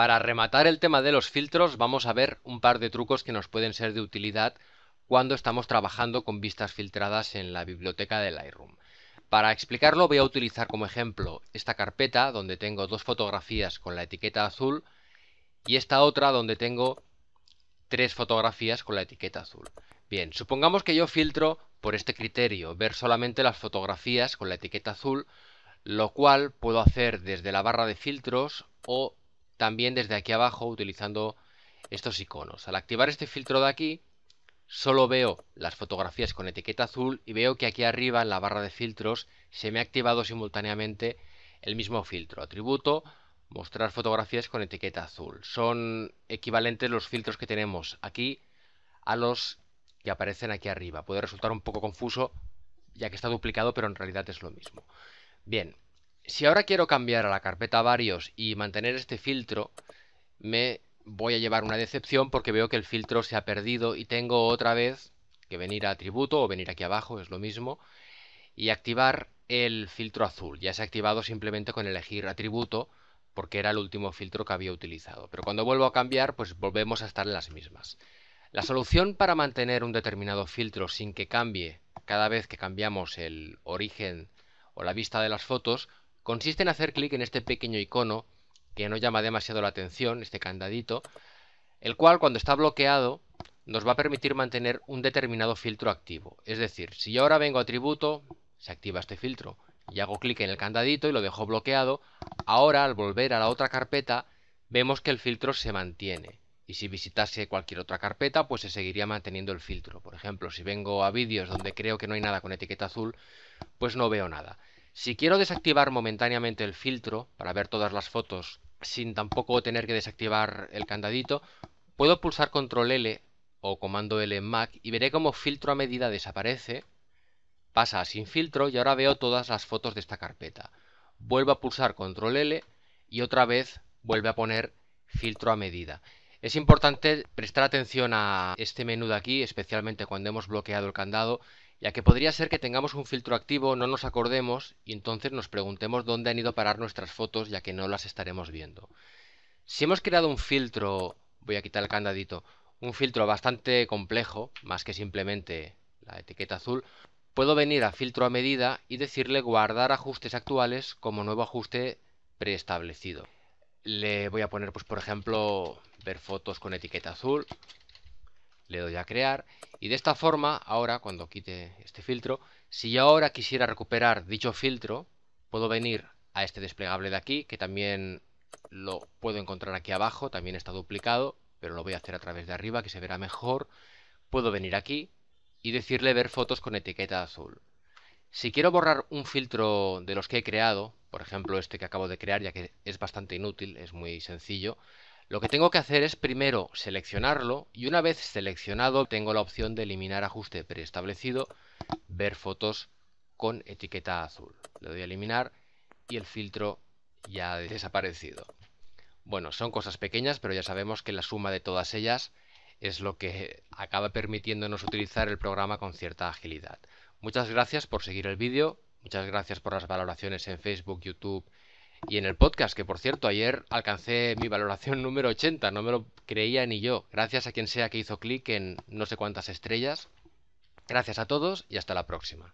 Para rematar el tema de los filtros vamos a ver un par de trucos que nos pueden ser de utilidad cuando estamos trabajando con vistas filtradas en la biblioteca de Lightroom. Para explicarlo voy a utilizar como ejemplo esta carpeta donde tengo dos fotografías con la etiqueta azul y esta otra donde tengo tres fotografías con la etiqueta azul. Bien, supongamos que yo filtro por este criterio, ver solamente las fotografías con la etiqueta azul, lo cual puedo hacer desde la barra de filtros o también desde aquí abajo utilizando estos iconos. Al activar este filtro de aquí, solo veo las fotografías con etiqueta azul y veo que aquí arriba en la barra de filtros se me ha activado simultáneamente el mismo filtro. Atributo, mostrar fotografías con etiqueta azul. Son equivalentes los filtros que tenemos aquí a los que aparecen aquí arriba. Puede resultar un poco confuso ya que está duplicado, pero en realidad es lo mismo. Bien, si ahora quiero cambiar a la carpeta varios y mantener este filtro, me voy a llevar una decepción porque veo que el filtro se ha perdido y tengo otra vez que venir a atributo o venir aquí abajo, es lo mismo, y activar el filtro azul. Ya se ha activado simplemente con elegir atributo porque era el último filtro que había utilizado. Pero cuando vuelvo a cambiar, pues volvemos a estar en las mismas. La solución para mantener un determinado filtro sin que cambie cada vez que cambiamos el origen o la vista de las fotos consiste en hacer clic en este pequeño icono que no llama demasiado la atención, este candadito, el cual cuando está bloqueado nos va a permitir mantener un determinado filtro activo. Es decir, si yo ahora vengo a atributo, se activa este filtro y hago clic en el candadito y lo dejo bloqueado, ahora al volver a la otra carpeta vemos que el filtro se mantiene. Y si visitase cualquier otra carpeta, pues se seguiría manteniendo el filtro. Por ejemplo, si vengo a vídeos donde creo que no hay nada con etiqueta azul, pues no veo nada. Si quiero desactivar momentáneamente el filtro para ver todas las fotos sin tampoco tener que desactivar el candadito, puedo pulsar control L o comando L en Mac y veré cómo filtro a medida desaparece, pasa a sin filtro y ahora veo todas las fotos de esta carpeta. Vuelvo a pulsar control L y otra vez vuelve a poner filtro a medida. Es importante prestar atención a este menú de aquí, especialmente cuando hemos bloqueado el candado, ya que podría ser que tengamos un filtro activo, no nos acordemos y entonces nos preguntemos dónde han ido a parar nuestras fotos, ya que no las estaremos viendo. Si hemos creado un filtro, voy a quitar el candadito, un filtro bastante complejo, más que simplemente la etiqueta azul, puedo venir a filtro a medida y decirle guardar ajustes actuales como nuevo ajuste preestablecido. Le voy a poner, pues por ejemplo, ver fotos con etiqueta azul, le doy a crear y de esta forma ahora cuando quite este filtro si yo ahora quisiera recuperar dicho filtro puedo venir a este desplegable de aquí que también lo puedo encontrar aquí abajo también está duplicado pero lo voy a hacer a través de arriba que se verá mejor puedo venir aquí y decirle ver fotos con etiqueta azul si quiero borrar un filtro de los que he creado por ejemplo este que acabo de crear ya que es bastante inútil es muy sencillo lo que tengo que hacer es primero seleccionarlo y una vez seleccionado tengo la opción de eliminar ajuste preestablecido, ver fotos con etiqueta azul. Le doy a eliminar y el filtro ya ha desaparecido. Bueno, son cosas pequeñas, pero ya sabemos que la suma de todas ellas es lo que acaba permitiéndonos utilizar el programa con cierta agilidad. Muchas gracias por seguir el vídeo, muchas gracias por las valoraciones en Facebook, YouTube y en el podcast, que por cierto, ayer alcancé mi valoración número 80, no me lo creía ni yo, gracias a quien sea que hizo clic en no sé cuántas estrellas. Gracias a todos y hasta la próxima.